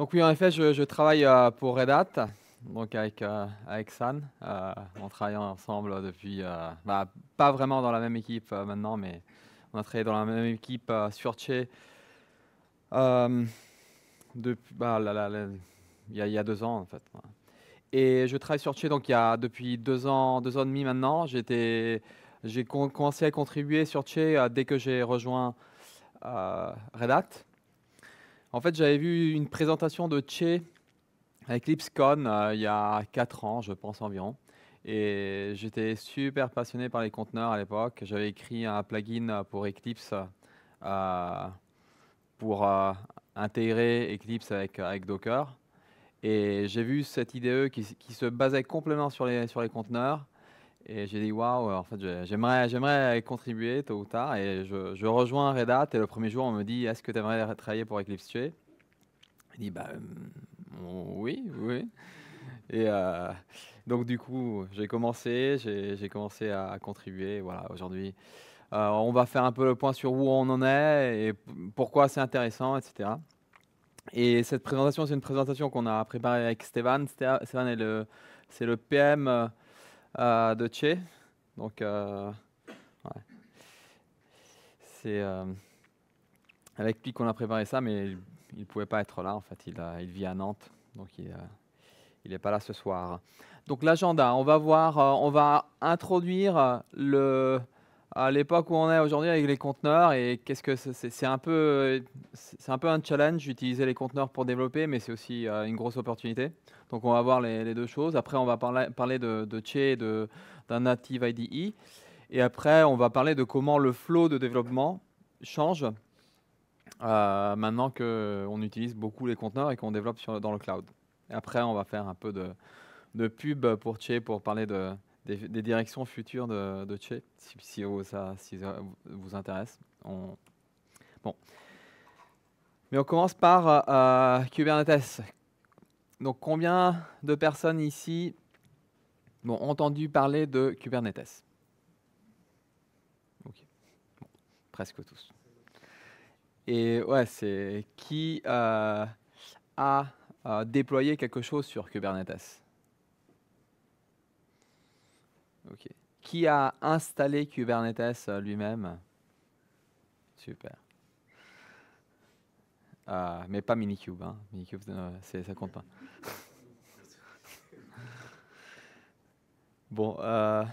Donc oui, en effet, je, travaille euh, pour Red Hat, donc avec, euh, avec San. en euh, on ensemble depuis, bah, pas vraiment dans la même équipe maintenant, mais on a travaillé dans la même équipe sur Che bah, il, y a, deux ans en fait. Et je travaille sur Che donc y depuis deux ans, deux ans et demi maintenant. j'ai commencé à contribuer sur Che dès que j'ai rejoint Red Hat. En fait, j'avais vu une présentation de Che à EclipseCon euh, il y a 4 ans, je pense environ. Et j'étais super passionné par les conteneurs à l'époque. J'avais écrit un plugin pour Eclipse euh, pour euh, intégrer Eclipse avec, Docker. Et j'ai vu cette IDE qui, se basait complètement sur les, sur les conteneurs et j'ai dit, waouh, en fait, j'aimerais, j'aimerais contribuer tôt ou tard. Et je, rejoins Red Hat. Et le premier jour, on me dit, est-ce que tu aimerais travailler pour Eclipse Tué Il dit, bah mm, oui, oui. Et euh, donc, du coup, j'ai commencé, j'ai, commencé à, contribuer. Voilà, aujourd'hui, euh, on va faire un peu le point sur où on en est et pourquoi c'est intéressant, etc. Et cette présentation, c'est une présentation qu'on a préparée avec Stéphane. Stéphane le, c'est le PM euh, euh, de Che. Donc, euh, c'est euh, avec lui qu'on a préparé ça, mais il ne pouvait pas être là. En fait, il, il vit à Nantes, donc il n'est pas là ce soir. Donc l'agenda, on va voir, on va introduire le à l'époque où on est aujourd'hui avec les conteneurs et qu'est-ce que c'est un peu c'est un peu un challenge d'utiliser les conteneurs pour développer mais c'est aussi euh, une grosse opportunité donc on va voir les, deux choses après on va parler, de, de Che de d'un native IDE et après on va parler de comment le flow de développement change euh, maintenant que on utilise beaucoup les conteneurs et qu'on développe sur, dans le cloud après on va faire un peu de, de pub pour Che pour parler de des, directions futures de, de Che, si, ça, vous intéresse. On... Bon. Mais on commence par euh, euh, Kubernetes. Donc, combien de personnes ici ont entendu parler de Kubernetes Ok, Presque tous. Et ouais, c'est qui euh, a déployé quelque chose sur Kubernetes qui a installé Kubernetes euh, lui-même Super. Ah, mais pas Minikube. Hein. Minikube, euh, ça compte pas. bon. Euh,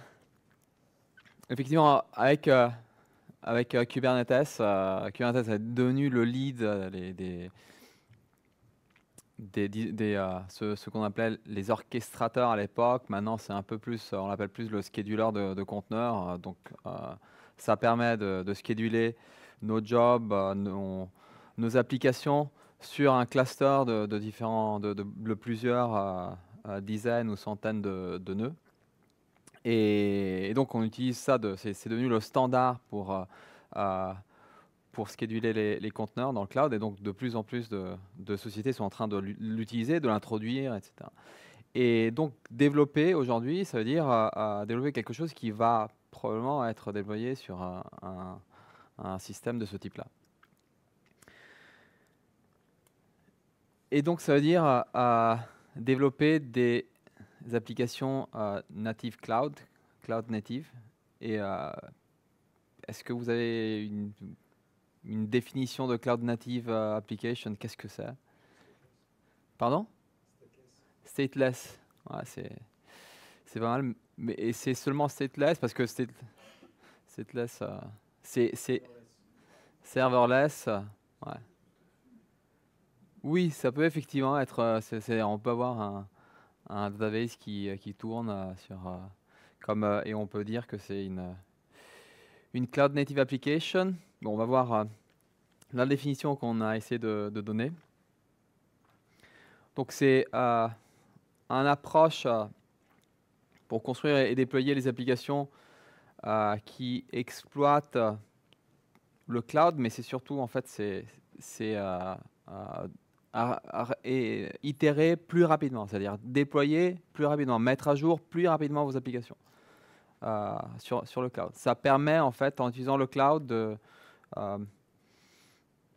effectivement, avec, avec Kubernetes, Kubernetes est devenu le lead des, euh, ce, qu'on appelait les orchestrateurs à l'époque. Maintenant, c'est un peu plus, euh, on l'appelle plus le scheduler de, conteneurs. Euh, donc, ça permet de, de, scheduler nos jobs, nos, nos, applications sur un cluster de, différents, de, plusieurs dizaines ou centaines de, nœuds. Et, donc, on utilise ça. c'est devenu le standard pour pour scheduler les, conteneurs dans le cloud. Et donc, de plus en plus de, sociétés sont en train de l'utiliser, de l'introduire, etc. Et donc, développer aujourd'hui, ça veut dire euh, euh, développer quelque chose qui va probablement être déployé sur un, système de ce type-là. Et donc, ça veut dire euh, développer des applications native cloud, cloud native. Et est-ce que vous avez une une définition de Cloud Native euh, Application, qu'est-ce que c'est Pardon Stateless. Ouais, c'est pas mal. Mais, et c'est seulement stateless parce que state, stateless, euh, c'est serverless. Oui, ça peut effectivement être. Euh, c'est on peut avoir un, un database qui, qui, tourne sur. Comme, et on peut dire que c'est une, une Cloud Native Application on va voir euh, la définition qu'on a essayé de, donner. Donc c'est euh, un approche euh, pour construire et déployer les applications qui exploitent le cloud, mais c'est surtout en fait c'est itérer plus rapidement, c'est-à-dire déployer plus rapidement, mettre à jour plus rapidement vos applications sur, sur, le cloud. Ça permet en fait en utilisant le cloud de euh,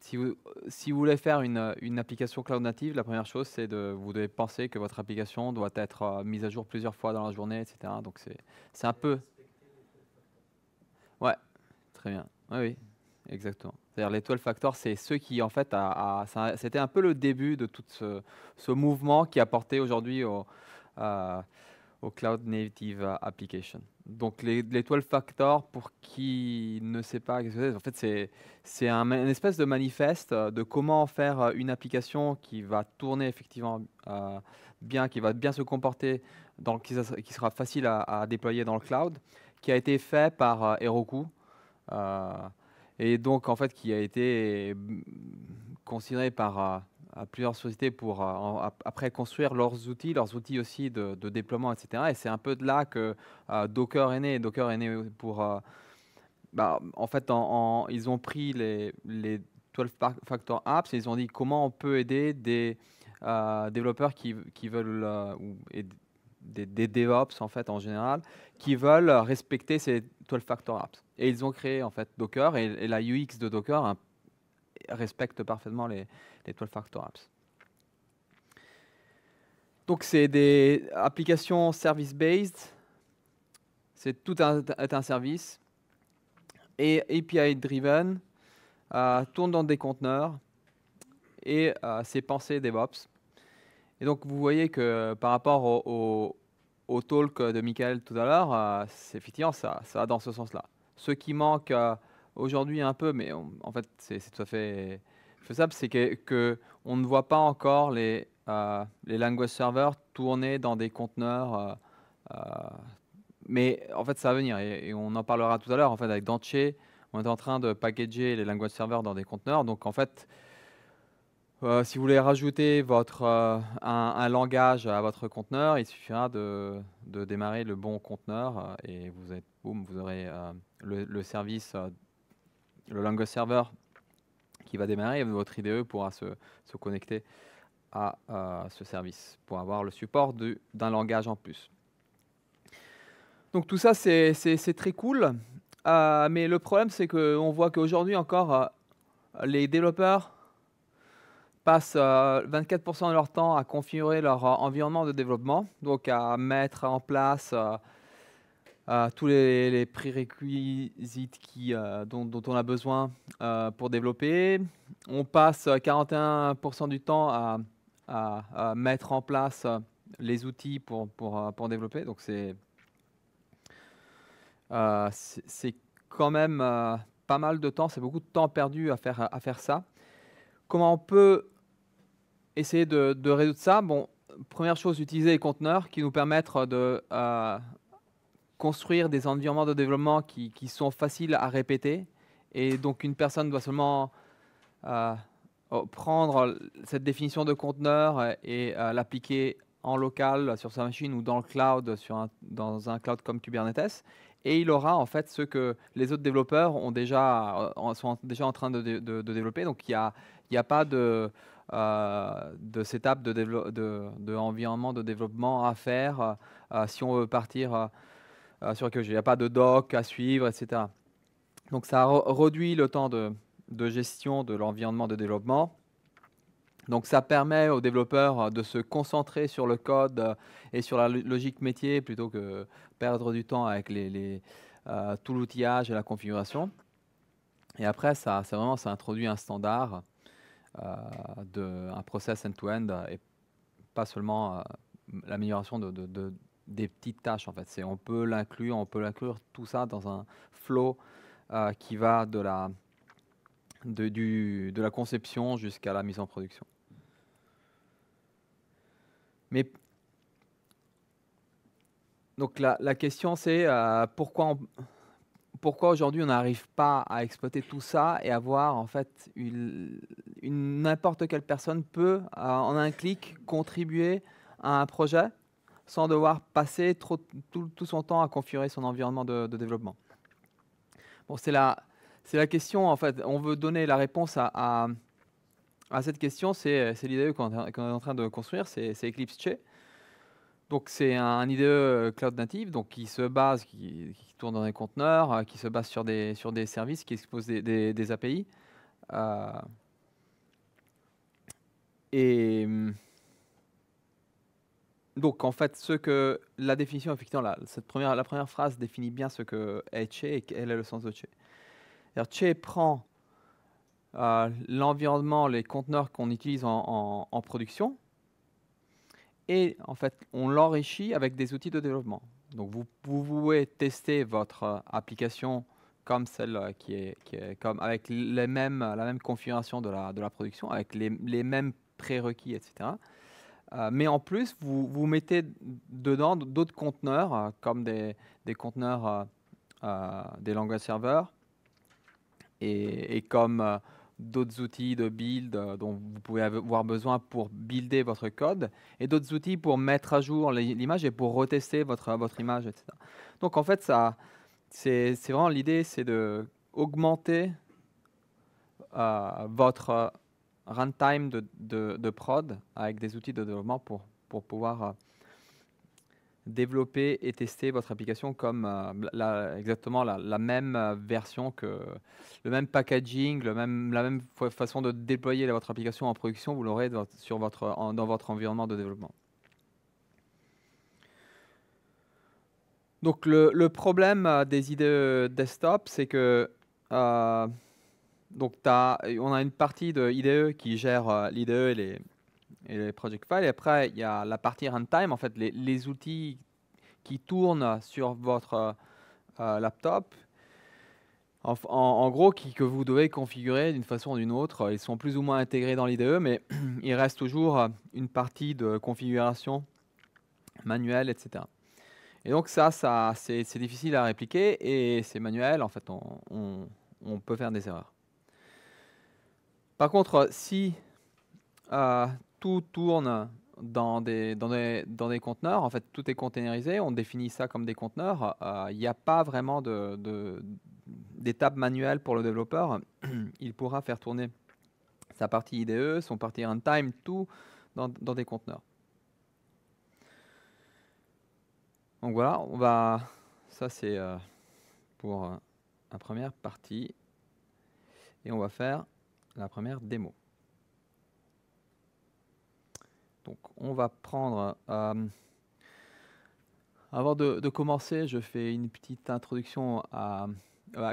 si vous, si vous, voulez faire une, une, application cloud native, la première chose, c'est de vous devez penser que votre application doit être euh, mise à jour plusieurs fois dans la journée, etc. Donc c'est un peu. Ouais, très bien. Oui, oui, exactement. C'est-à-dire les 12 factors, c'est ceux qui, en fait, c'était un peu le début de tout ce, mouvement qui a porté aujourd'hui aux euh, au Cloud Native Application. Donc l'étoile Factor, pour qui ne sait pas c'est, en fait c'est un, espèce de manifeste euh, de comment faire euh, une application qui va tourner effectivement euh, bien, qui va bien se comporter, dans, qui, sera facile à, déployer dans le cloud, qui a été fait par Heroku. et donc en fait qui a été mm, considéré par à plusieurs sociétés pour euh, après construire leurs outils, leurs outils aussi de, déploiement, etc. Et c'est un peu de là que euh, Docker est né. Docker est né pour. Euh, bah, en fait, en, ils ont pris les, 12 Factor Apps et ils ont dit comment on peut aider des développeurs qui, veulent. des, DevOps en fait en général qui veulent respecter ces 12 factor apps et ils ont créé en fait Docker et, la UX de Docker respectent parfaitement les, les 12 factor apps. Donc c'est des applications service-based. C'est tout un, service. Et API-driven, euh, tourne dans des conteneurs. Et euh, c'est pensé DevOps. Et donc vous voyez que par rapport au, talk de Michael tout à l'heure, euh, c'est effectivement ça, ça va dans ce sens-là. Ce qui manque aujourd'hui un peu, mais en fait c'est tout à fait faisable, c'est que, on ne voit pas encore les, euh, les language servers tourner dans des conteneurs. Euh, euh, mais en fait, ça va venir et, on en parlera tout à l'heure. En fait, avec Danche, on est en train de packager les language servers dans des conteneurs. Donc en fait, si vous voulez rajouter votre, un, langage à votre conteneur, il suffira de, démarrer le bon conteneur et vous, êtes, boum, vous aurez le, service le langue serveur qui va démarrer votre IDE pourra se, connecter à euh, ce service pour avoir le support d'un langage en plus. Donc tout ça, c'est très cool. Euh, mais le problème, c'est qu'on voit qu'aujourd'hui encore, euh, les développeurs passent 24% de leur temps à configurer leur environnement de développement, donc à mettre en place tous les, les prérequisites qui, euh, dont, on a besoin euh, pour développer. On passe 41% du temps à, à, mettre en place euh, les outils pour, pour, pour développer. Donc c'est euh, quand même pas mal de temps, c'est beaucoup de temps perdu à faire, à faire ça. Comment on peut essayer de, résoudre ça bon, Première chose, utiliser les conteneurs qui nous permettent de, construire des environnements de développement qui, sont faciles à répéter. Et donc une personne doit seulement euh, oh, prendre cette définition de conteneur et euh, l'appliquer en local sur sa machine ou dans le cloud, sur dans un cloud comme Kubernetes. Et il aura en fait ce que les autres développeurs ont déjà, euh, sont déjà en train de, développer. Donc il n'y a, pas de... Euh, de cette étape de, de, de, environnement de développement à faire si on veut partir sur qu'il Il n'y a pas de doc à suivre, etc. Donc ça réduit le temps de, de gestion de l'environnement de développement. Donc ça permet aux développeurs euh, de se concentrer sur le code euh, et sur la logique métier plutôt que perdre du temps avec les, euh, tout l'outillage et la configuration. Et après, ça, vraiment, ça introduit un standard, d'un de, un process end-to-end et pas seulement l'amélioration de, des petites tâches en fait. C'est on peut l'inclure, on peut l'inclure tout ça dans un flow euh, qui va de la du, de la conception jusqu'à la mise en production. Mais donc la, question c'est euh, pourquoi pourquoi aujourd'hui on n'arrive pas à exploiter tout ça et avoir en fait une n'importe quelle personne peut euh, en un clic contribuer à un projet sans devoir passer tout, son temps à configurer son environnement de, développement. Bon, c'est la, question, en fait, on veut donner la réponse à, cette question, c'est, l'IDE qu'on, est en train de construire, c'est, Eclipse Che. Donc c'est un IDE cloud native, donc qui se base, qui, tourne dans des conteneurs, euh, qui se base sur des, sur des services, qui expose des, API. Euh, et donc, en fait, ce que la définition, effectivement, la, première, phrase définit bien ce que Che et quel est le sens de Che. Che prend euh, l'environnement, les conteneurs qu'on utilise en, production, et en fait, on l'enrichit avec des outils de développement. Donc, vous pouvez tester votre application comme celle euh, qui est, comme avec les mêmes, la même configuration de la, production, avec les, les mêmes prérequis, etc. Euh, mais en plus, vous, vous mettez dedans d'autres conteneurs, euh, comme des, des conteneurs euh, des langages serveurs et, et comme d'autres outils de build dont vous pouvez avoir besoin pour builder votre code et d'autres outils pour mettre à jour l'image et pour retester votre, votre image, etc. Donc en fait, ça, c'est, vraiment l'idée, c'est de augmenter votre runtime de, prod avec des outils de développement pour, pour pouvoir euh, développer et tester votre application comme euh, exactement la, même euh, version que le même packaging, le même, la même façon de déployer votre application en production, vous l'aurez dans, votre, dans votre environnement de développement. Donc le, problème des IDE desktop, c'est que donc as, euh, on a une partie de IDE qui gère euh, l'IDE et les, les project files. Et après, il y a la partie runtime, en fait, les, outils qui tournent sur votre euh, laptop. En, gros, qui, que vous devez configurer d'une façon ou d'une autre. Ils sont plus ou moins intégrés dans l'IDE, mais il reste toujours une partie de configuration manuelle, etc. Et donc ça, ça c'est difficile à répliquer et c'est manuel, en fait, on peut faire des erreurs. Par contre, euh, si euh, tout tourne dans des, conteneurs, en fait, tout est containerisé, on définit ça comme des conteneurs, euh, il n'y a pas vraiment d'étape de, manuelle pour le développeur. Il pourra faire tourner sa partie IDE, son partie runtime, tout dans, dans des conteneurs. Donc voilà, on va. Ça c'est pour la première partie. Et on va faire la première démo. Donc on va prendre... Euh, avant de, commencer, je fais une petite introduction à,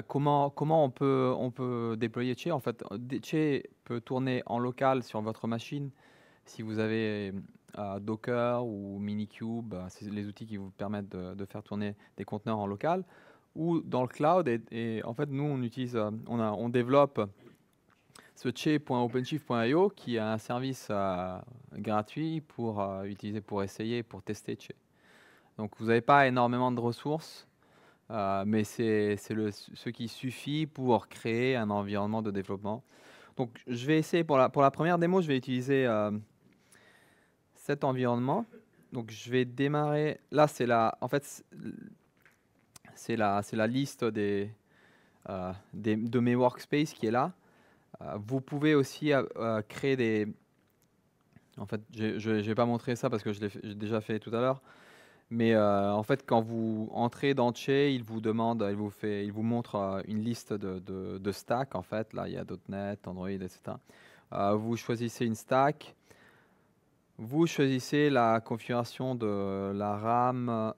comment, comment on, peut, on peut déployer Che. En fait, Che peut tourner en local sur votre machine. Si vous avez euh, Docker ou Minikube, euh, c'est les outils qui vous permettent de, faire tourner des conteneurs en local, ou dans le cloud. Et, en fait, nous, on, utilise, on, on développe ce che.openshift.io qui a un service euh, gratuit pour euh, utiliser pour essayer, pour tester che. Donc vous n'avez pas énormément de ressources, euh, mais c'est ce qui suffit pour créer un environnement de développement. Donc je vais essayer pour la, pour la première démo, je vais utiliser cet environnement. Donc je vais démarrer. Là c'est la, en fait c'est la, c'est la liste des, de mes workspaces qui est là. Euh, vous pouvez aussi euh, euh, créer des... En fait, je n'ai pas montré ça parce que je l'ai déjà fait tout à l'heure. Mais en fait, quand vous entrez dans Che, il vous demande, il vous, fait, il vous montre une liste de, stacks. En fait, là, il y a .NET, Android, etc. vous choisissez une stack. Vous choisissez la configuration de la RAM,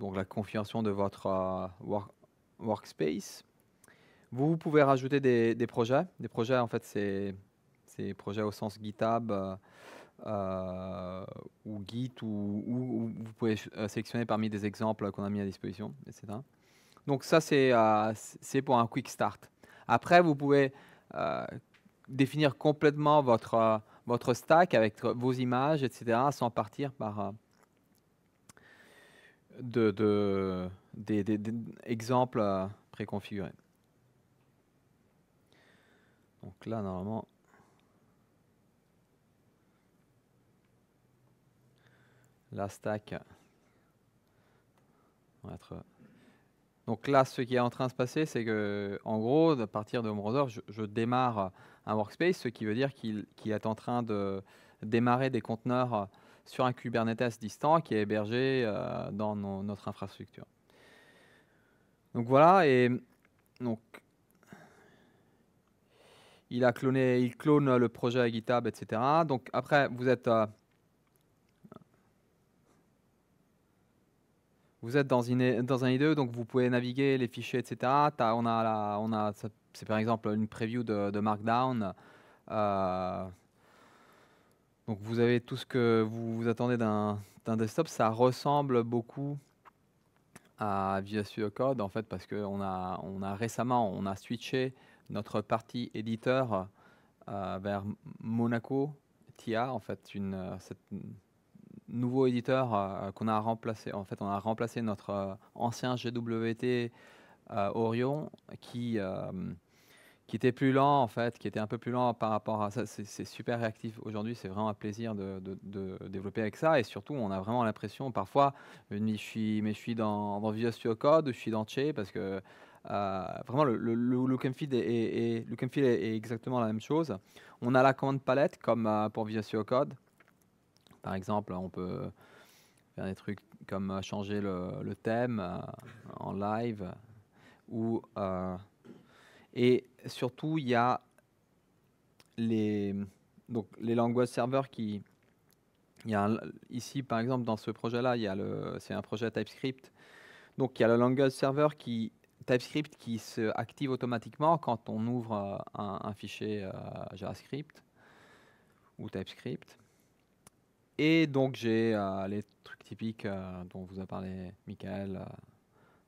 donc la configuration de votre workspace. Vous pouvez rajouter des, projets. Des projets, en fait, c'est des projets au sens GitHub euh, euh, ou Git, ou, vous pouvez euh, sélectionner parmi des exemples qu'on a mis à disposition, etc. Donc ça, c'est pour un quick start. Après, vous pouvez définir complètement votre, votre stack avec vos images, etc., sans partir par de, des exemples préconfigurés. Donc là, normalement, la stack va être... Donc là, ce qui est en train de se passer, c'est que, en gros, à partir de mon browser, je, démarre un workspace, ce qui veut dire qu'il est en train de démarrer des conteneurs sur un Kubernetes distant qui est hébergé euh, dans notre infrastructure. Donc voilà, et donc il a cloné, il clone euh, le projet à GitHub, etc. Donc après, vous êtes, euh, vous êtes dans, une, dans un IDE, donc vous pouvez naviguer les fichiers, etc. on a, on c'est par exemple une preview de, Markdown. Euh, donc vous avez tout ce que vous, vous attendez d'un desktop. Ça ressemble beaucoup à Visual e Code en fait parce qu'on a, on a récemment on a switché notre partie éditeur euh, vers Monaco, TIA, en fait, une, euh, nouveau éditeur euh, qu'on a remplacé. En fait, on a remplacé notre ancien GWT Orion qui qui était plus lent en fait, qui était un peu plus lent par rapport à ça. C'est super réactif aujourd'hui, c'est vraiment un plaisir de, de, développer avec ça. Et surtout, on a vraiment l'impression, parfois, je suis, mais je suis dans, dans Visual Studio Code, je suis dans Che, parce que euh, vraiment, le, look and feel est, exactement la même chose. On a la commande palette comme euh, pour Visual Code. Par exemple, on peut faire des trucs comme euh, changer le, thème en live ou et surtout il y a les donc les serveurs qui ici par exemple dans ce projet là c'est un projet TypeScript donc il y a le language serveur qui TypeScript qui se active automatiquement quand on ouvre euh, un, fichier euh, JavaScript ou TypeScript. Et donc j'ai euh, les trucs typiques dont vous a parlé Michael,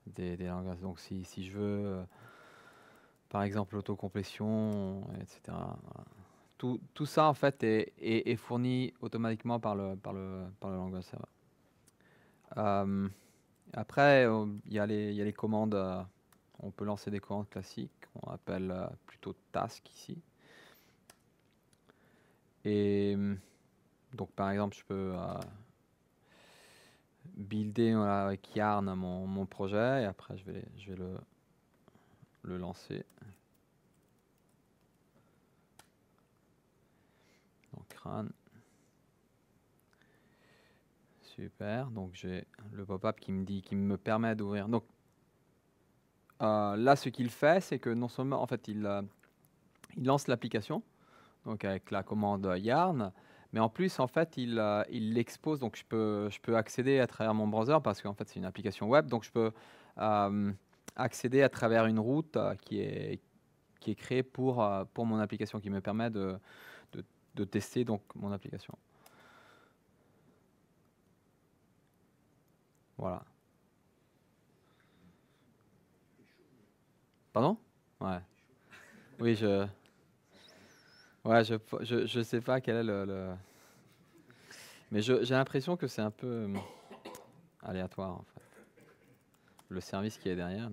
des, des, langages. Donc si, je veux, par exemple, l'autocomplétion, etc. Tout, ça en fait est, est, fourni automatiquement par le, par le, par le langage serveur. après, il y, y, a les commandes on peut lancer des commandes classiques on appelle euh, plutôt task ici. Et mm, donc par exemple, je peux euh, builder avec Yarn mon, projet et après je vais, vais le, le lancer. Donc run ». Super, donc j'ai le pop-up qui me dit, qui me permet d'ouvrir. Donc euh, là, ce qu'il fait, c'est que non seulement, en fait, euh, il, lance l'application, donc avec la commande yarn, mais en plus, en fait, il euh, l'expose. donc, je peux, accéder à travers mon browser parce qu'en fait, c'est une application web. Donc, je peux accéder à travers une route qui est, créée pour, mon application, qui me permet de, de tester donc, mon application. Voilà. Pardon Ouais. Oui, je. Ouais, je, je, je, sais pas quel est le. Mais j'ai l'impression que c'est un peu hum, aléatoire, en fait. Le service qui est derrière.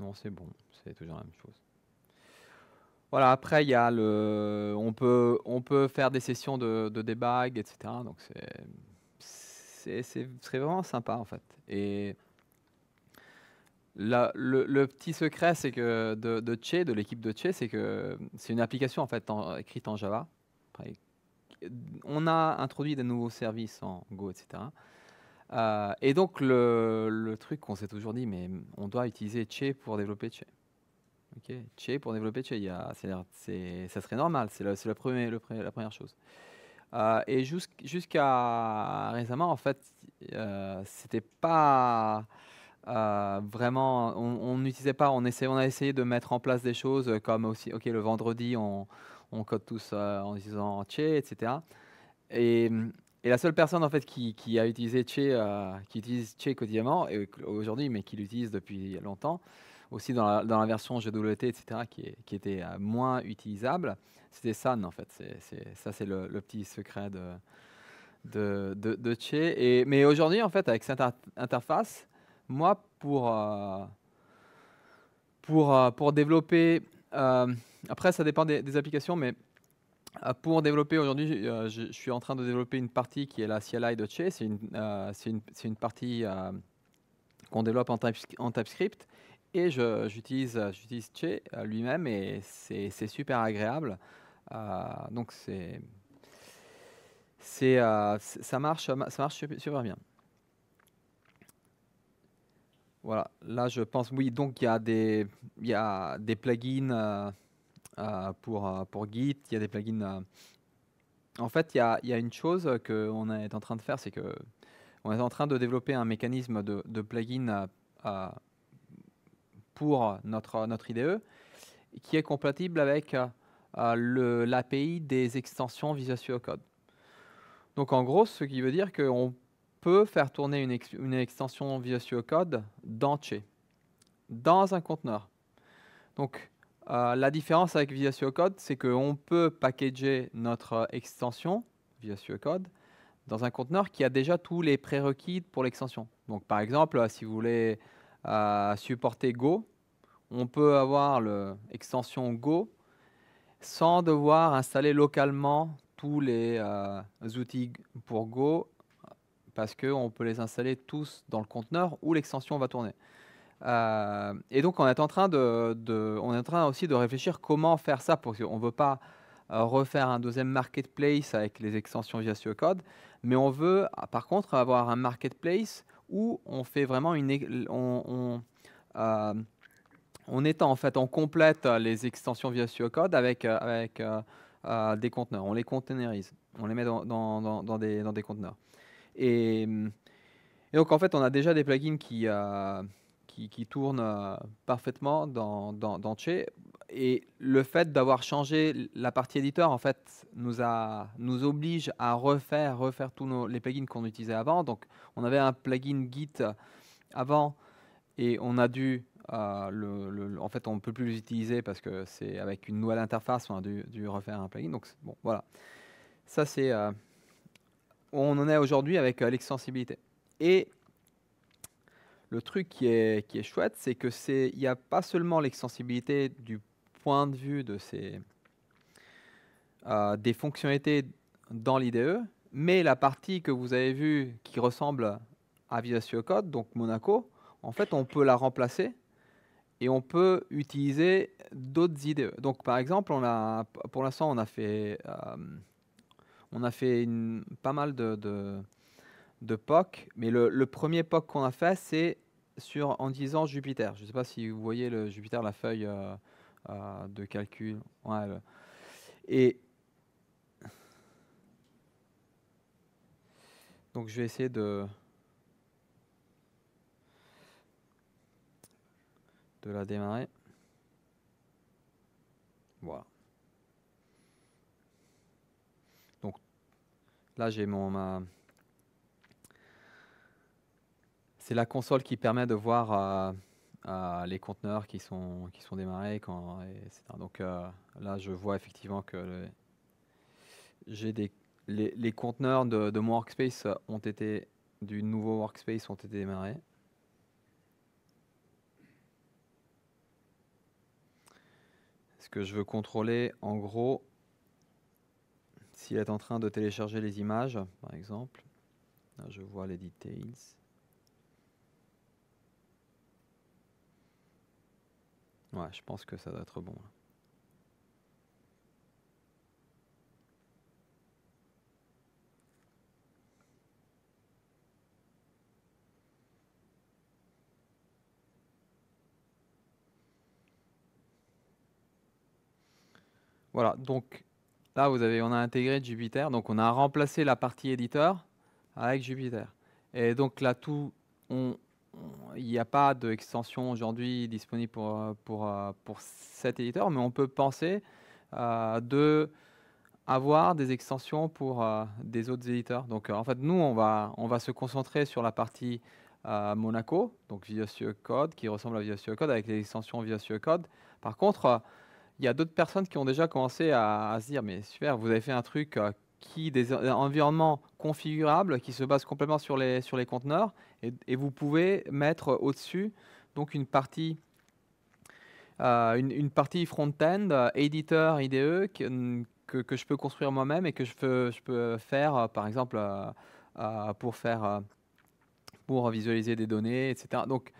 Non, c'est bon, c'est toujours la même chose. Voilà, après, il y a le, on, peut, on peut faire des sessions de, de etc. Donc, c'est vraiment sympa, en fait. Et le, petit secret c'est que de, de de l'équipe de Che, c'est que c'est une application en fait écrite en Java. On a introduit des nouveaux services en Go, etc. Euh, et donc le, truc qu'on s'est toujours dit, mais on doit utiliser Che pour développer Che. Ok, Che pour développer Che, ça serait normal, c'est, la première chose. Euh, et jusqu'à récemment, en fait, euh, c'était pas vraiment, on n'utilisait pas, on, on a essayé de mettre en place des choses euh, comme aussi, ok, le vendredi, on, on code tous en disant Che, etc. Et, et, la seule personne en fait qui, qui a utilisé Che, euh, qui utilise Che quotidiennement, aujourd'hui, mais qui l'utilise depuis longtemps, aussi dans la, dans la version GWT, etc., qui, qui était euh, moins utilisable, c'était San en fait. C'est, ça, c'est le, petit secret de, de, de, Che. Et, mais aujourd'hui, en fait, avec cette interface, moi, pour, euh, pour, euh, pour développer, euh, après ça dépend des, applications, mais pour développer aujourd'hui, je, suis en train de développer une partie qui est la CLI de Che, c'est une, partie qu'on développe en, TypeScript. Et j'utilise Che lui-même et c'est super agréable. donc c'est ça marche ça marche super bien. Voilà, là je pense, oui, donc il y a des, y a des plugins euh, euh, pour, euh, pour Git, il y a des plugins... En fait, il y a, y a, une chose qu'on est en train de faire, c'est que on est en train de développer un mécanisme de, de plugin pour notre, notre IDE qui est compatible avec l'API des extensions Visual Studio Code. Donc en gros, ce qui veut dire qu'on peut faire tourner une, ex une extension Code dans chez dans un conteneur. Donc, euh, la différence avec via Code, c'est qu'on peut packager notre extension via Code dans un conteneur qui a déjà tous les prérequis pour l'extension. Donc, par exemple, euh, si vous voulez euh, supporter Go, on peut avoir l'extension Go sans devoir installer localement tous les outils pour Go parce qu'on peut les installer tous dans le conteneur où l'extension va tourner. Euh, et donc on est en train de, on est en train aussi de réfléchir comment faire ça parce qu'on ne veut pas euh, refaire un deuxième marketplace avec les extensions via Code, mais on veut ah, par contre avoir un marketplace où on fait vraiment une, on, euh, on, étend en fait, on complète les extensions via Code avec avec des conteneurs, on les containerise, on les met dans des, dans des conteneurs. Et, donc en fait, on a déjà des plugins qui, euh, qui, tournent euh, parfaitement dans, dans, Che. Et le fait d'avoir changé la partie éditeur, en fait, nous, a, nous oblige à refaire, refaire tous les plugins qu'on utilisait avant. Donc on avait un plugin Git avant et on a dû euh, le, en fait, on ne peut plus l'utiliser parce que c'est avec une nouvelle interface, on a dû, refaire un plugin. Donc, bon, voilà. Ça, c'est on en est aujourd'hui avec euh, l'extensibilité. Et le truc qui est, chouette, c'est que il n'y a pas seulement l'extensibilité du point de vue de ces euh, des fonctionnalités dans l'IDE, mais la partie que vous avez vue qui ressemble à Visual Code, donc Monaco, en fait, on peut la remplacer et on peut utiliser d'autres IDE. Donc, par exemple, on a, pour l'instant, on a fait euh, on a fait pas mal de, de, POC, mais le, premier POC qu'on a fait, c'est sur en disant Jupiter. Je ne sais pas si vous voyez le Jupiter, la feuille euh, euh, de calcul. et donc je vais essayer de de la démarrer. Voilà. j'ai mon. Ma... C'est la console qui permet de voir euh, euh, les conteneurs qui sont, qui sont démarrés, quand, Donc euh, là, je vois effectivement que j'ai des les, conteneurs de, de, mon workspace ont été du nouveau workspace ont été démarrés. Ce que je veux contrôler, en gros, il est en train de télécharger les images, par exemple. je vois les details. Ouais, je pense que ça doit être bon. Voilà, donc Là, vous avez, on a intégré Jupyter, donc on a remplacé la partie éditeur avec Jupyter. Et donc là, tout, il n'y a pas d'extension aujourd'hui disponible pour, pour, pour, cet éditeur, mais on peut penser d'avoir euh, de avoir des extensions pour euh, des autres éditeurs. Donc euh, en fait, nous, on va, on va se concentrer sur la partie Monaco, donc Visual Code, qui ressemble à Visual Code avec les extensions Visual Code. Par contre, il y a d'autres personnes qui ont déjà commencé à, se dire, mais super, vous avez fait un truc euh, qui des environnements configurables qui se basent complètement sur les, sur les conteneurs et, vous pouvez mettre au-dessus donc une partie euh, une, partie front-end, euh, éditeur, IDE, que, que, je peux construire moi-même et que je peux, je peux faire, par exemple, pour, faire, pour visualiser des données, etc. Donc,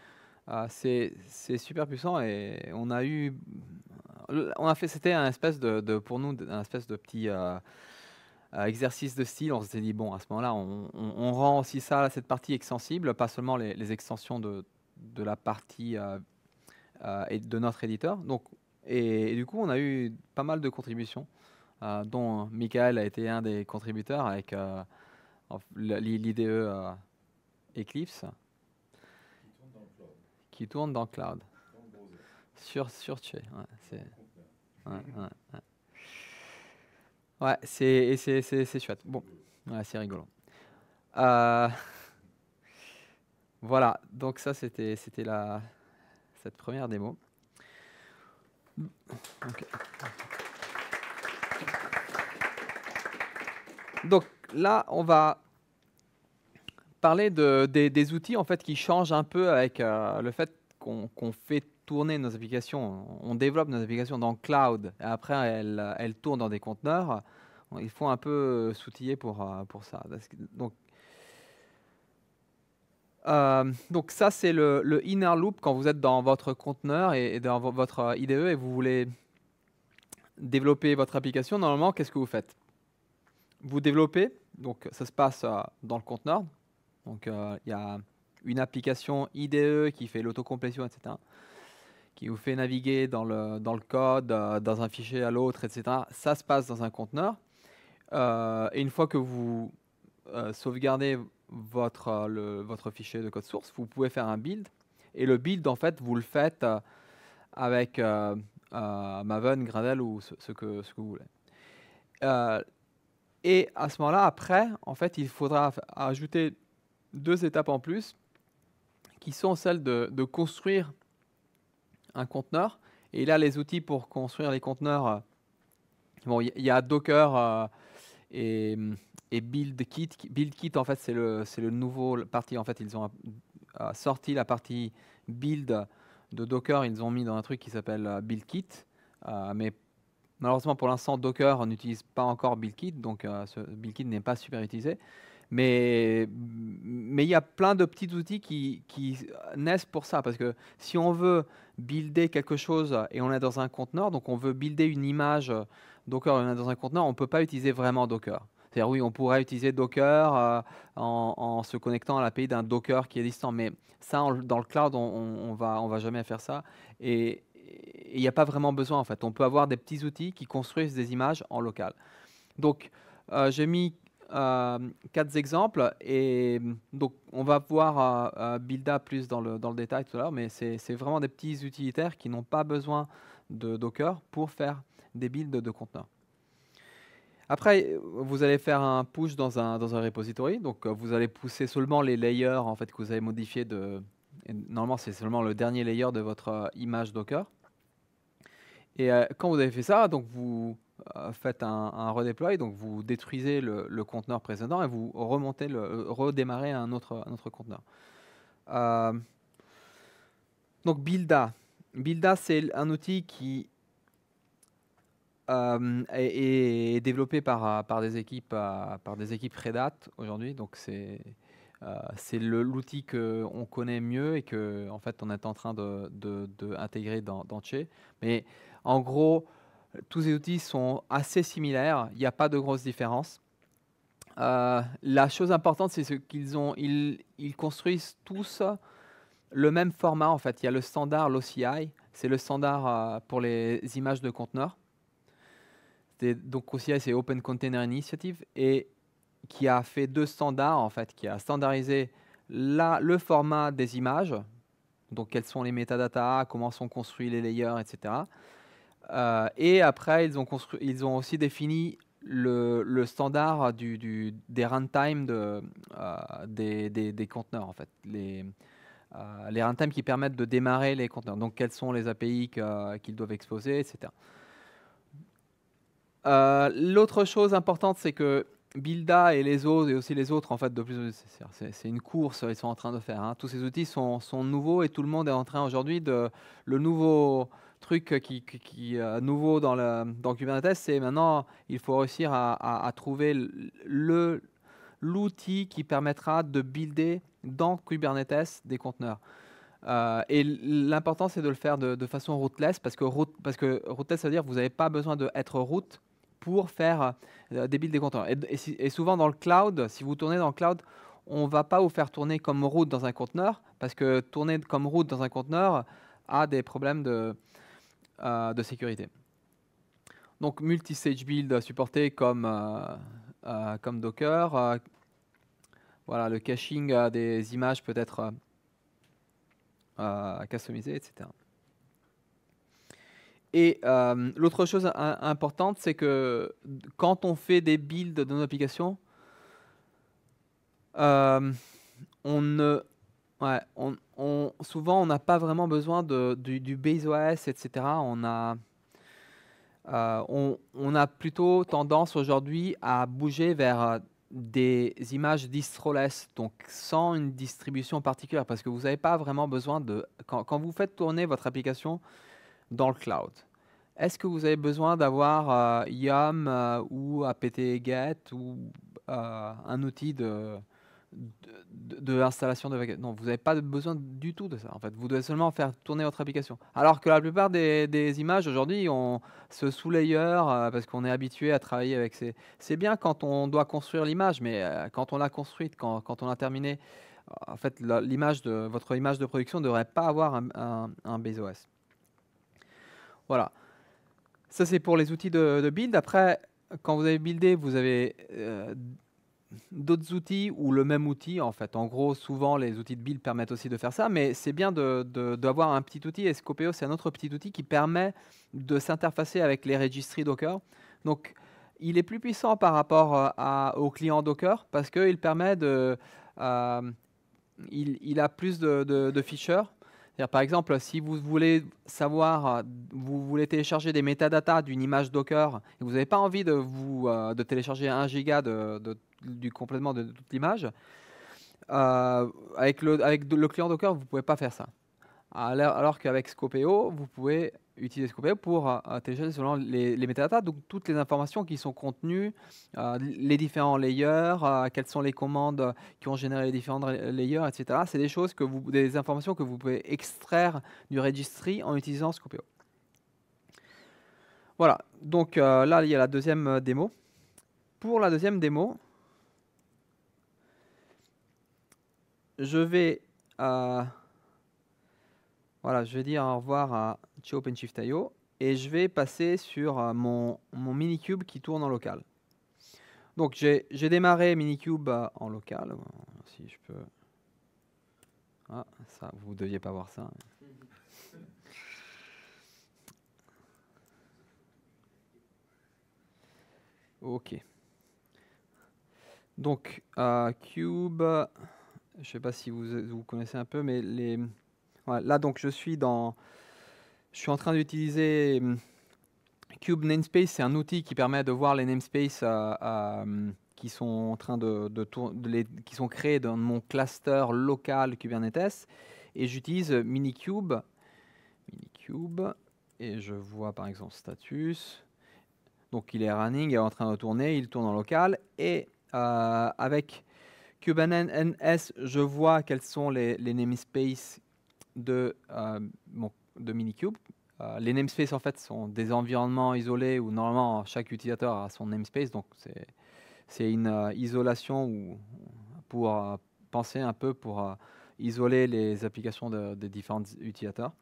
c'est super puissant et on a eu on a fait, c'était un espèce de, pour nous, un espèce de petit euh, euh, exercice de style. On s'est dit bon, à ce moment-là, on, rend aussi ça, cette partie extensible, pas seulement les, extensions de, la partie euh, euh de notre éditeur. Donc, et, du coup, on a eu pas mal de contributions, dont Michael a été un des contributeurs avec l'IDE Eclipse, qui tourne dans Cloud sur, tué. Ouais, c'est ouais, ouais, c'est, c'est, c'est, c'est chouette. Bon, ouais, c'est rigolo. Euh, voilà, donc ça c'était, c'était la, cette première démo. Donc là, on va parler de, des, des, outils en fait qui changent un peu avec euh, le fait qu'on, qu'on fait tourner nos applications, on développe nos applications dans le cloud, et après elles, elles tournent dans des conteneurs, il faut un peu s'outiller pour, euh, pour ça. Donc, euh, donc ça, c'est le, inner loop quand vous êtes dans votre conteneur et, dans votre IDE et vous voulez développer votre application. Normalement, qu'est-ce que vous faites Vous développez, donc ça se passe euh, dans le conteneur. Donc il y a une application IDE qui fait l'autocomplétion, etc qui vous fait naviguer dans le, dans le code, euh, dans un fichier à l'autre, etc. Ça se passe dans un conteneur. Euh, et une fois que vous euh, sauvegardez votre, votre fichier de code source, vous pouvez faire un build. Et le build, en fait, vous le faites avec Maven, Gradle ou ce, que, ce que vous voulez. et à ce moment-là, après, en fait, il faudra ajouter deux étapes en plus qui sont celles de construire un conteneur. Et là, les outils pour construire les conteneurs. Euh, bon, il y, a Docker euh, et, Kit. BuildKit. BuildKit, en fait, c'est le, le nouveau parti. En fait, ils ont euh, sorti la partie build de Docker. Ils ont mis dans un truc qui s'appelle Build BuildKit. mais malheureusement, pour l'instant, Docker n'utilise pas encore BuildKit. Donc, BuildKit n'est pas super utilisé. Mais mais il y a plein de petits outils qui, qui, naissent pour ça. Parce que si on veut builder quelque chose et on est dans un conteneur, donc on veut builder une image Docker, on est dans un conteneur, on ne peut pas utiliser vraiment Docker. C'est-à-dire, oui, on pourrait utiliser Docker euh, en, se connectant à l'API d'un Docker qui est distant, mais ça, dans le cloud, on ne va, on va jamais faire ça. Et il n'y a pas vraiment besoin, en fait. On peut avoir des petits outils qui construisent des images en local. Donc, euh, j'ai mis euh, quatre exemples. Et mm, donc, on va voir euh, euh, Builda plus dans le, dans le détail tout à l'heure, mais c'est vraiment des petits utilitaires qui n'ont pas besoin de Docker pour faire des builds de conteneurs. Après, vous allez faire un push dans un, dans un repository. Donc, vous allez pousser seulement les layers en fait, que vous avez modifié De... normalement, c'est seulement le dernier layer de votre image Docker. Et quand vous avez fait ça, donc vous, euh, faites un, un, redéploy, donc vous détruisez le, conteneur précédent et vous remontez le, euh, redémarrez un autre, conteneur. Euh, donc Builda. Builda, c'est un outil qui est, développé par, par, des équipes, par des équipes Red aujourd'hui. Donc c'est c'est l'outil qu'on connaît mieux et que en fait on est en train d'intégrer de, dans, dans Mais en gros, tous les outils sont assez similaires, il n'y a pas de grosses différences. Euh, la chose importante, c'est ce qu'ils construisent tous le même format en fait. Il y a le standard, l'OCI, c'est le standard euh, pour les images de conteneurs. Donc OCI, c'est Open Container Initiative, et qui a fait deux standards en fait, qui a standardisé le format des images, donc quelles sont les métadatas, comment sont construits les layers, etc. Euh, et après, ils ont, construit, ils ont aussi défini le, standard du, des runtime de, euh, des, des, conteneurs, en fait. Les, euh, les runtimes qui permettent de démarrer les conteneurs. Donc, quelles sont les API qu'ils doivent exposer, etc. L'autre chose importante, c'est que Builda et les autres, et aussi les autres, en fait, de plus, c'est une course ils sont en train de faire. Hein. Tous ces outils sont, sont, nouveaux et tout le monde est en train aujourd'hui de le nouveau truc qui, est euh, nouveau dans, le, dans Kubernetes, c'est maintenant, il faut réussir à, trouver le, l'outil qui permettra de builder dans Kubernetes des conteneurs. Euh, et l'important, c'est de le faire de, de façon rootless, parce que, root, parce que rootless, ça veut dire que vous n'avez pas besoin d'être root pour faire euh, des builds des conteneurs. Et, souvent dans le cloud, si vous tournez dans le cloud, on va pas vous faire tourner comme root dans un conteneur, parce que tourner comme root dans un conteneur a des problèmes de, euh, de sécurité. Donc multi-stage build supporté comme, euh, euh, comme Docker. voilà, le caching des images peut être customisé, etc. Et l'autre chose importante, c'est que quand on fait des builds de nos applications, on ne, on, souvent, on n'a pas vraiment besoin du, du OS, etc. On a, euh, on, a plutôt tendance aujourd'hui à bouger vers euh, des images distroless, donc sans une distribution particulière, parce que vous n'avez pas vraiment besoin de... Quand, vous faites tourner votre application dans le cloud, est-ce que vous avez besoin d'avoir euh, euh ou apt-get ou un outil de, de, de de Non, vous n'avez pas besoin du tout de ça. En fait, vous devez seulement faire tourner votre application. Alors que la plupart des, images aujourd'hui ont ce sous-layer euh, parce qu'on est habitué à travailler avec ces. C'est bien quand on doit construire l'image, mais euh, quand on l'a construite, quand, on a terminé, en fait, l'image de votre image de production ne devrait pas avoir un, un, Voilà. Ça c'est pour les outils de, build. Après, quand vous avez buildé, vous avez euh, d'autres outils ou le même outil en fait. En gros, souvent les outils de build permettent aussi de faire ça, mais c'est bien d'avoir un petit outil. Et Scopeo, c'est un autre petit outil qui permet de s'interfacer avec les registries Docker. Donc, il est plus puissant par rapport euh, à, aux clients Docker parce qu'il permet de. Euh, il, a plus de, de, features par exemple, si vous voulez savoir, vous voulez télécharger des métadatas d'une image Docker et vous n'avez pas envie de, vous, euh, de télécharger un giga de, du complètement de, toute l'image. Euh, avec le, avec le client Docker, vous ne pouvez pas faire ça. Alors, alors qu'avec Scopeo, vous pouvez utiliser Scopeo pour euh, télécharger selon les, les métadatas, donc toutes les informations qui sont contenues, euh, les différents layers, quelles sont les commandes qui ont généré les différents layers, etc. C'est des choses que vous, des informations que vous pouvez extraire du registry en utilisant Scopeo. Voilà, donc là, il y a la deuxième démo. Pour la deuxième démo, je vais, euh, voilà, je vais dire au revoir à Chio et je vais passer sur euh, mon, mon qui tourne en local. Donc j'ai démarré Minikube cube euh, en local, si je peux. Ah, ça, vous ne deviez pas voir ça. Ok. Donc, cube je ne sais pas si vous, vous connaissez un peu, mais les... Voilà, là, donc, je suis dans... Je suis en train d'utiliser hum, Cube Namespace. C'est un outil qui permet de voir les namespaces euh, euh, qui sont en train de, qui sont créés dans mon cluster local Kubernetes. Et j'utilise Minikube. Et je vois par exemple status. Donc il est running, il est en train de tourner, il tourne en local. Et euh, avec Kubernetes, NS, je vois quels sont les, namespaces de, euh, de Minikube. Euh, les namespaces, en fait, sont des environnements isolés où normalement chaque utilisateur a son namespace. Donc, c'est une euh, isolation pour penser un peu pour isoler les applications des différents utilisateurs.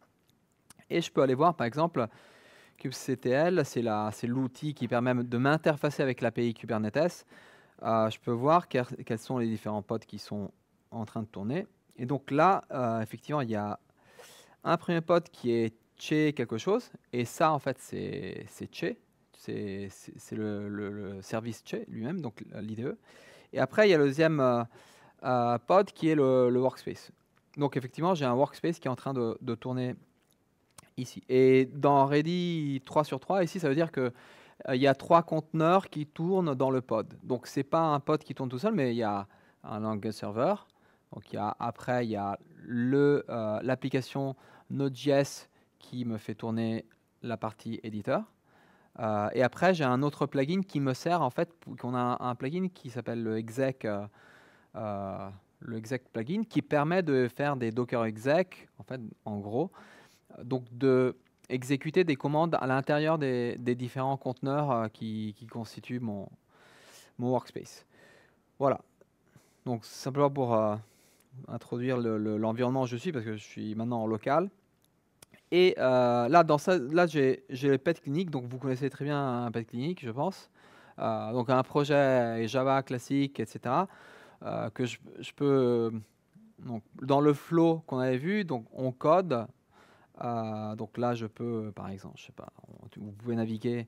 Et je peux aller voir, par exemple, kubectl, c'est l'outil qui permet de m'interfacer avec l'API Kubernetes. Euh, je peux voir quels, sont les différents pods qui sont en train de tourner. Et donc là, euh, effectivement, il y a un premier pod qui est Che quelque chose, et ça, en fait, c'est Che, c'est le, service Che lui-même, donc l'IDE. Et après, il y a le deuxième euh, pod qui est le, workspace. Donc effectivement, j'ai un workspace qui est en train de, de tourner ici. Et dans Ready 3 sur 3, ici, ça veut dire que euh, il y a trois conteneurs qui tournent dans le pod. Donc, ce n'est pas un pod qui tourne tout seul, mais il y a un langue Server. Donc, il y a, après, il y a euh, l'application Node.js qui me fait tourner la partie éditeur. Euh, et après, j'ai un autre plugin qui me sert, en fait, qu'on a un, plugin qui s'appelle le exec, le exec plugin, qui permet de faire des Docker exec, en fait, en gros. Donc, de exécuter des commandes à l'intérieur des, différents conteneurs euh, qui, constituent mon, workspace. Voilà. Donc simplement pour euh, introduire l'environnement où je suis, parce que je suis maintenant en local. Et euh, là, dans ça, là j'ai le pet clinic donc vous connaissez très bien un pet clinique, je pense. donc un projet Java classique, etc. que je, peux donc dans le flow qu'on avait vu, donc on code euh, donc là, je peux, euh, par exemple, je sais pas, vous pouvez naviguer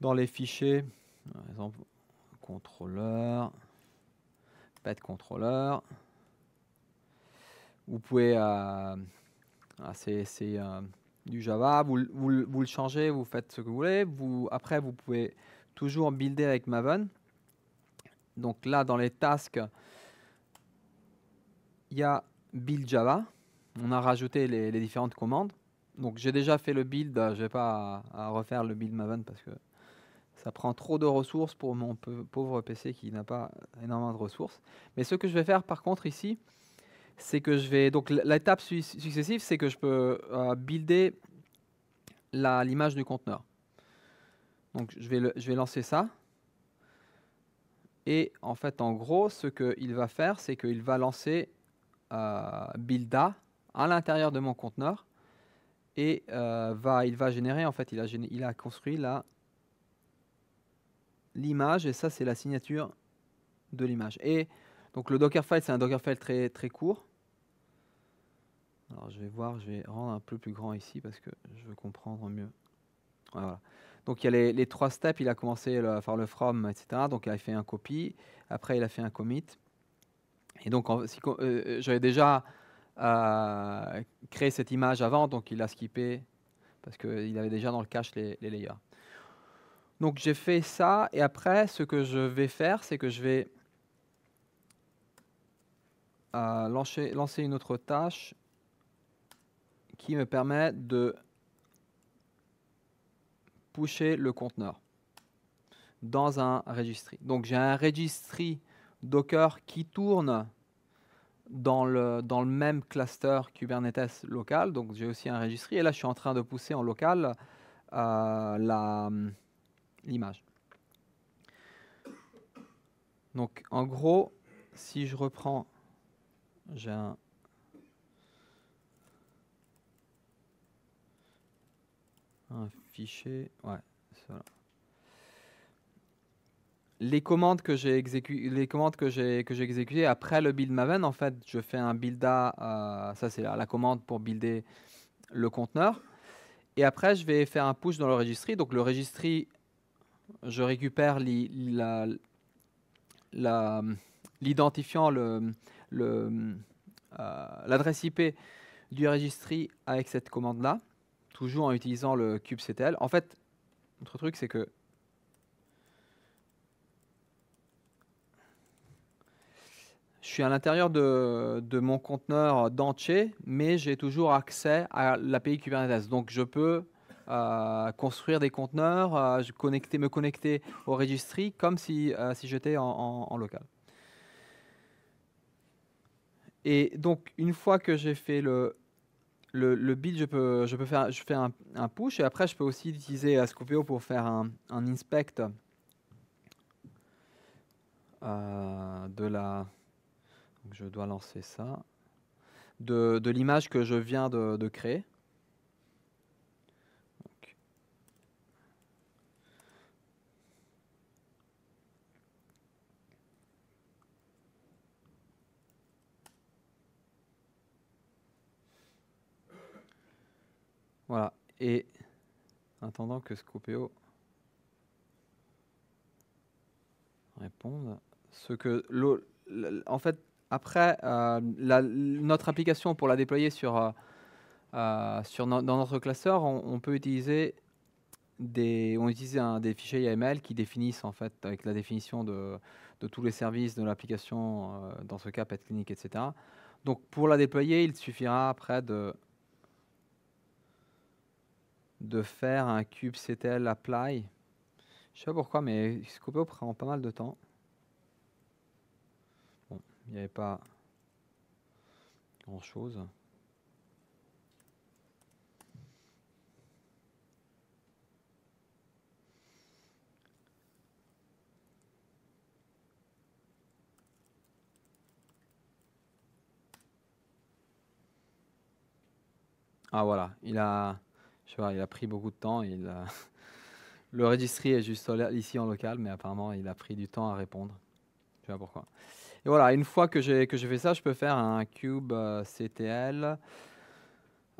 dans les fichiers, par exemple, contrôleur, pet contrôleur. Vous pouvez, euh, ah, c'est du Java, vous, le changez, vous faites ce que vous voulez. Vous, après, vous pouvez toujours builder avec Maven. Donc là, dans les tasks, il y a build Java on a rajouté les, différentes commandes. Donc j'ai déjà fait le build, je ne vais pas refaire le build Maven parce que ça prend trop de ressources pour mon pauvre PC qui n'a pas énormément de ressources. Mais ce que je vais faire par contre ici, c'est que je vais donc l'étape successive, c'est que je peux euh, builder l'image du conteneur. Donc je vais, je vais lancer ça. Et en fait, en gros, ce qu'il va faire, c'est qu'il va lancer euh, builda à l'intérieur de mon conteneur et euh, va, il va générer, en fait, il a, il a construit l'image et ça, c'est la signature de l'image. Et donc le Dockerfile, c'est un Dockerfile très, très court. Alors je vais voir, je vais rendre un peu plus grand ici parce que je veux comprendre mieux. Voilà. Donc il y a les, les, trois steps, il a commencé à faire le from, etc. Donc il a fait un copy, après il a fait un commit. Et donc si, euh, j'avais déjà créer cette image avant, donc il a skippé parce qu'il avait déjà dans le cache les, les layers. Donc j'ai fait ça, et après, ce que je vais faire, c'est que je vais euh, lancer, lancer une autre tâche qui me permet de pusher le conteneur dans un registry. Donc j'ai un registry Docker qui tourne dans le, dans le même cluster Kubernetes local. Donc j'ai aussi un registry. Et là, je suis en train de pousser en local euh, l'image. Donc en gros, si je reprends, j'ai un... fichier. Ouais, les commandes que j'ai exécutées, après le build Maven, en fait, je fais un builda, euh, ça c'est la, commande pour builder le conteneur, et après je vais faire un push dans le registry. Donc le registry, je récupère l'identifiant, euh, l'adresse IP du registry avec cette commande là, toujours en utilisant le kubectl. En fait, notre truc c'est que je suis à l'intérieur de, mon conteneur d'entier, mais j'ai toujours accès à l'API Kubernetes. Donc je peux euh, construire des conteneurs, euh, me connecter au registry comme si, euh, si j'étais en, local. Et donc une fois que j'ai fait le, le, build, je peux, je peux faire je fais un, push et après je peux aussi utiliser Scopio pour faire un, un inspect de la je dois lancer ça. De, l'image que je viens de, créer. Voilà. Et attendant que Scopéo réponde, ce que en fait, après, euh, notre application, pour la déployer sur, euh, euh, sur dans notre classeur, on, peut utiliser des, on utilise un, des fichiers YAML qui définissent, en fait, avec la définition de, tous les services de l'application, dans ce cas, Pet etc. Donc, pour la déployer, il suffira après de, de faire un kubectl apply. Je sais pas pourquoi, mais coupé prend pas mal de temps il n'y avait pas grand chose. Ah voilà, il a, il a pris beaucoup de temps. Il le registre est juste ici en local, mais apparemment il a pris du temps à répondre. Je sais pas pourquoi. Et voilà, une fois que j'ai fait ça, je peux faire un cube euh, CTL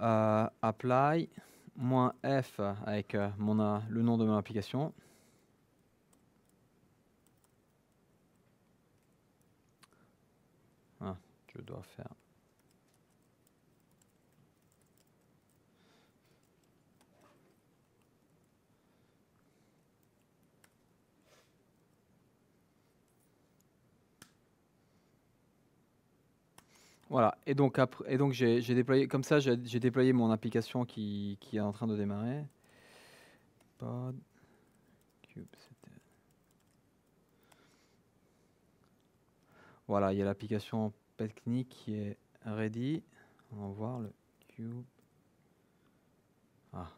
euh, apply F avec euh, mon, le nom de mon application. Ah, je dois faire Voilà, et donc, après, et donc j'ai, déployé, comme ça, j'ai, déployé mon application qui, est en train de démarrer. voilà, il y a l'application technique qui est ready. On va voir le cube. Ah,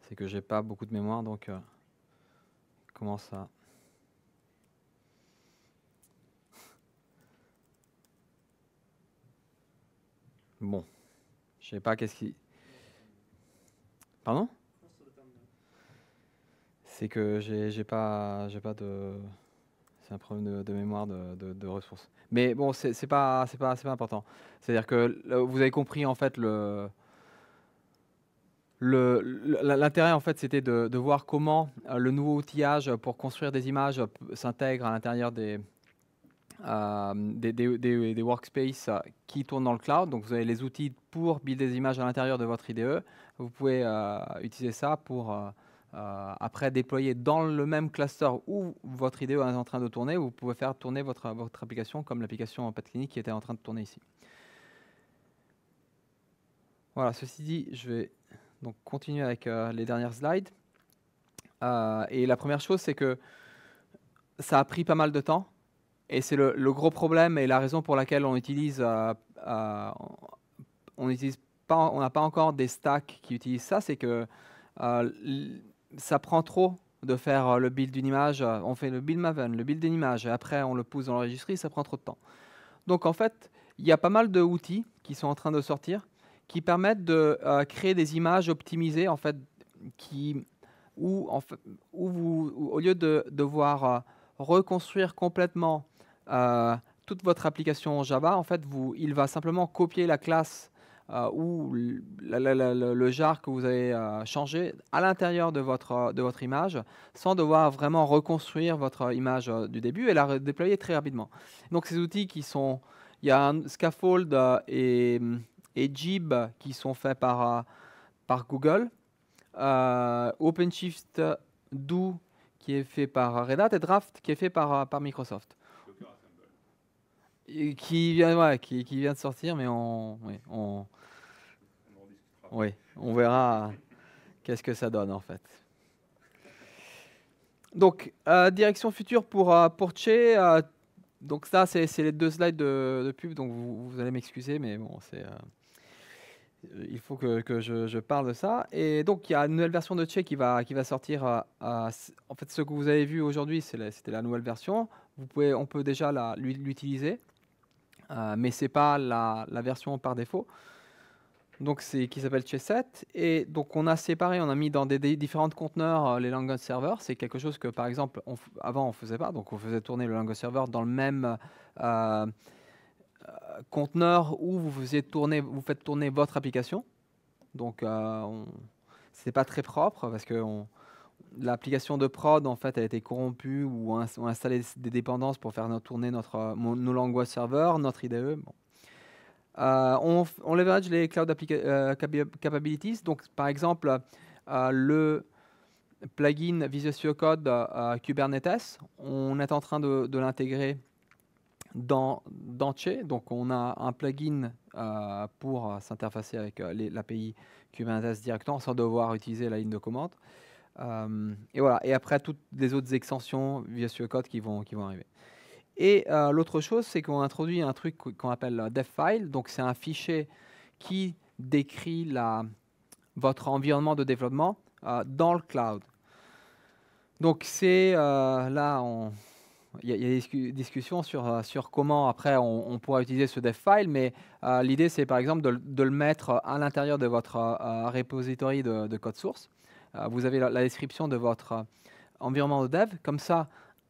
c'est que j'ai pas beaucoup de mémoire, donc euh, comment ça Bon. Je ne sais pas qu'est-ce qui. Pardon C'est que j'ai pas, pas de. C'est un problème de, mémoire de, ressources. Mais bon, c'est pas, pas, pas important. C'est-à-dire que vous avez compris en fait le. L'intérêt, en fait, c'était de, voir comment le nouveau outillage pour construire des images s'intègre à l'intérieur des, euh, des, des, des, workspaces euh, qui tournent dans le cloud. Donc vous avez les outils pour build des images à l'intérieur de votre IDE. Vous pouvez euh, utiliser ça pour après déployer dans le même cluster où votre IDE est en train de tourner. Vous pouvez faire tourner votre, votre application comme l'application PatClinic qui était en train de tourner ici. Voilà, ceci dit, je vais donc continuer avec les dernières slides. et la première chose, c'est que ça a pris pas mal de temps et c'est le, gros problème et la raison pour laquelle on utilise, euh, euh, on pas, on n'a pas encore des stacks qui utilisent ça, c'est que euh, ça prend trop de faire le build d'une image. On fait le build Maven, le build d'une image, et après on le pousse dans registre, ça prend trop de temps. Donc en fait, il y a pas mal d'outils qui sont en train de sortir qui permettent de créer des images optimisées en fait, qui où, au lieu de devoir reconstruire complètement euh, toute votre application Java, en fait, vous, il va simplement copier la classe euh, ou le jar que vous avez euh, changé à l'intérieur de votre, de votre image sans devoir vraiment reconstruire votre image du début et la déployer très rapidement. Donc ces outils qui sont... Il y a un Scaffold et, et, Jib qui sont faits par, par Google, OpenShift Do qui est fait par Red Hat et Draft qui est fait par, par Microsoft qui vient, qui, vient de sortir, mais on, oui, on, verra qu'est-ce que ça donne en fait. Donc, euh, direction future pour euh, euh donc ça, c'est les deux slides de, pub, donc vous, allez m'excuser, mais bon, c'est euh, il faut que, je, parle de ça. Et donc, il y a une nouvelle version de Chez qui va, qui va sortir. en fait, ce que vous avez vu aujourd'hui, c'était la, nouvelle version. Vous pouvez, on peut déjà l'utiliser mais euh, mais c'est pas la, version par défaut. Donc c'est qui s'appelle Chess7 et donc on a séparé, on a mis dans des, différentes différents conteneurs euh, les langues serveurs. C'est quelque chose que par exemple avant on faisait pas, donc on faisait tourner le language server dans le même euh, conteneur où vous faisiez tourner, vous faites tourner votre application. Donc on, pas très propre parce que l'application de prod, en fait, a été corrompue ou on, a installé des dépendances pour faire tourner notre, euh, nos langues serveurs, notre IDE. Euh, on, leverage les cloud euh, capabilities. Donc, par exemple, le plugin Visual Studio Code Kubernetes, on est en train de, l'intégrer dans, dans Che. Donc, on a un plugin pour s'interfacer avec l'API Kubernetes directement sans devoir utiliser la ligne de commande. Euh, et voilà. Et après, toutes les autres extensions via ce code qui vont, qui vont arriver. Et euh, l'autre chose, c'est qu'on introduit un truc qu'on appelle dev file Donc, c'est un fichier qui décrit la, votre environnement de développement euh, dans le cloud. Donc, c'est là, il y, a des discussions sur, sur comment après on, pourra utiliser ce file mais l'idée, c'est par exemple de, le mettre à l'intérieur de votre repository de, code source. Euh, vous avez la, description de votre euh, environnement de dev. Comme ça,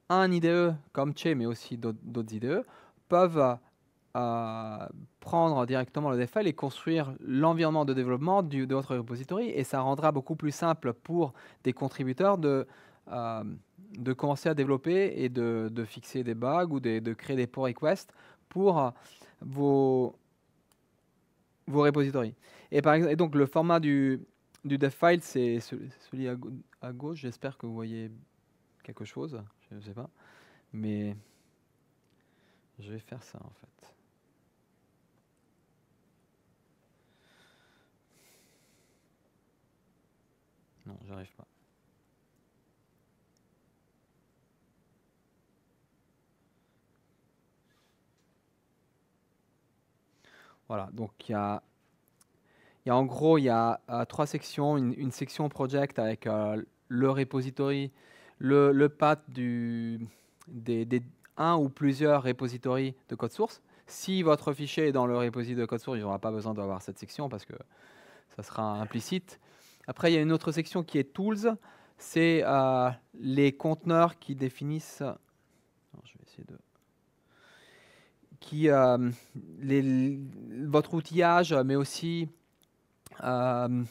un IDE comme Che, mais aussi d'autres IDE, peuvent euh, prendre directement le DFL et construire l'environnement de développement du, de votre repository. Et ça rendra beaucoup plus simple pour des contributeurs de, de commencer à développer et de, de fixer des bugs ou de, créer des pull requests pour vos, vos repositories. Et, par, et donc le format du, du file, c'est celui à, à gauche. J'espère que vous voyez quelque chose. Je ne sais pas. Mais je vais faire ça en fait. Non, j'arrive pas. Voilà, donc il y a en gros, il y a euh, trois sections. Une, section project avec euh, le repository, le, path du, des, un ou plusieurs repositories de code source. Si votre fichier est dans le repository de code source, il n'y aura pas besoin d'avoir cette section parce que ça sera implicite. Après, il y a une autre section qui est tools. C'est euh, les conteneurs qui définissent. je qui votre outillage, mais aussi euh,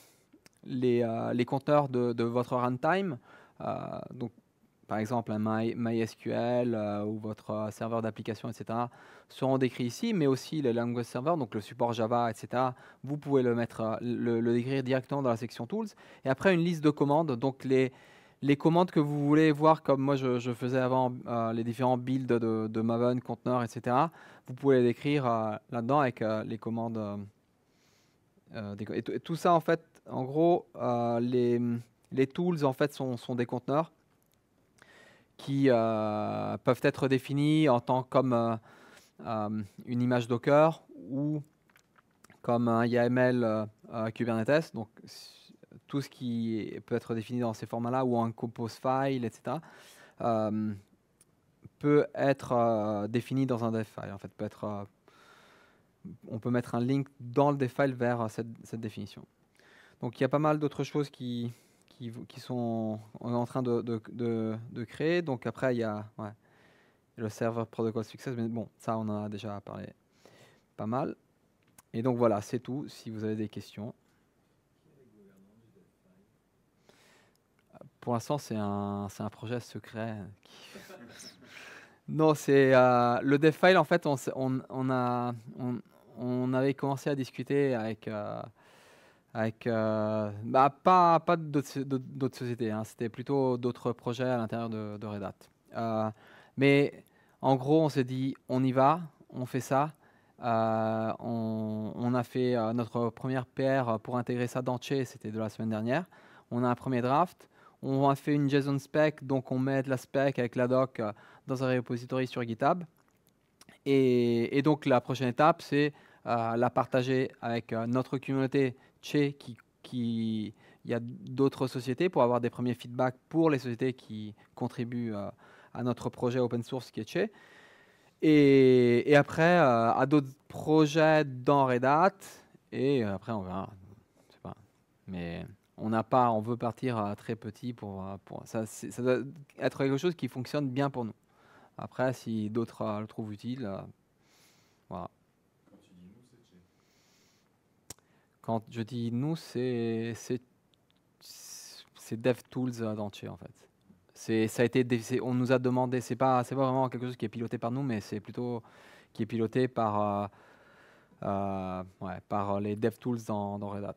euh, les, compteurs de, votre runtime. Euh, donc, par exemple un MySQL ou votre serveur d'application, etc., seront décrits ici, mais aussi les language serveur, donc le support Java, etc., vous pouvez le, mettre, le, décrire directement dans la section Tools. Et après, une liste de commandes, donc les, les commandes que vous voulez voir, comme moi je, faisais avant les différents builds de, Maven, conteneurs, etc., vous pouvez les décrire là-dedans avec les commandes euh, et, tout ça, en fait, en gros, euh, les, les, tools en fait, sont, sont des conteneurs qui euh, peuvent être définis en tant comme une image Docker ou comme un YAML Kubernetes. Donc, tout ce qui peut être défini dans ces formats-là ou un compose file, etc., peut être défini dans un dev file, en fait, peut être on peut mettre un link dans le defile vers euh, cette, cette définition. Donc il y a pas mal d'autres choses qui, qui, qui, sont en train de, de, de, créer. Donc après, il y a ouais, le serveur protocol success, mais bon, ça on en a déjà parlé pas mal. Et donc voilà, c'est tout. Si vous avez des questions. Pour l'instant, c'est un, un, projet secret. non, c'est euh, le defile, En fait, on, on, on a, on avait commencé à discuter avec. Euh, avec euh, bah, pas, pas d'autres sociétés, hein. c'était plutôt d'autres projets à l'intérieur de, Red Hat. Euh, mais en gros, on s'est dit, on y va, on fait ça. on, a fait notre première PR pour intégrer ça dans Che, c'était de la semaine dernière. On a un premier draft. On a fait une JSON spec, donc on met de la spec avec la doc dans un repository sur GitHub. et donc la prochaine étape, c'est euh, la partager avec euh, notre communauté Che, qui, qui, il y a d'autres sociétés pour avoir des premiers feedbacks pour les sociétés qui contribuent euh, à notre projet open source qui est Che. Et, et après, à d'autres projets dans Red Hat. Et après, on verra. pas. Mais on n'a pas, on veut partir très petit pour, pour ça, ça doit être quelque chose qui fonctionne bien pour nous. Après, si d'autres le trouvent utile, Quand je dis nous, c'est DevTools d'entier en fait. C'est ça a été on nous a demandé c'est pas c'est pas vraiment quelque chose qui est piloté par nous, mais c'est plutôt qui est piloté par euh, euh, par les DevTools dans, dans Red Hat.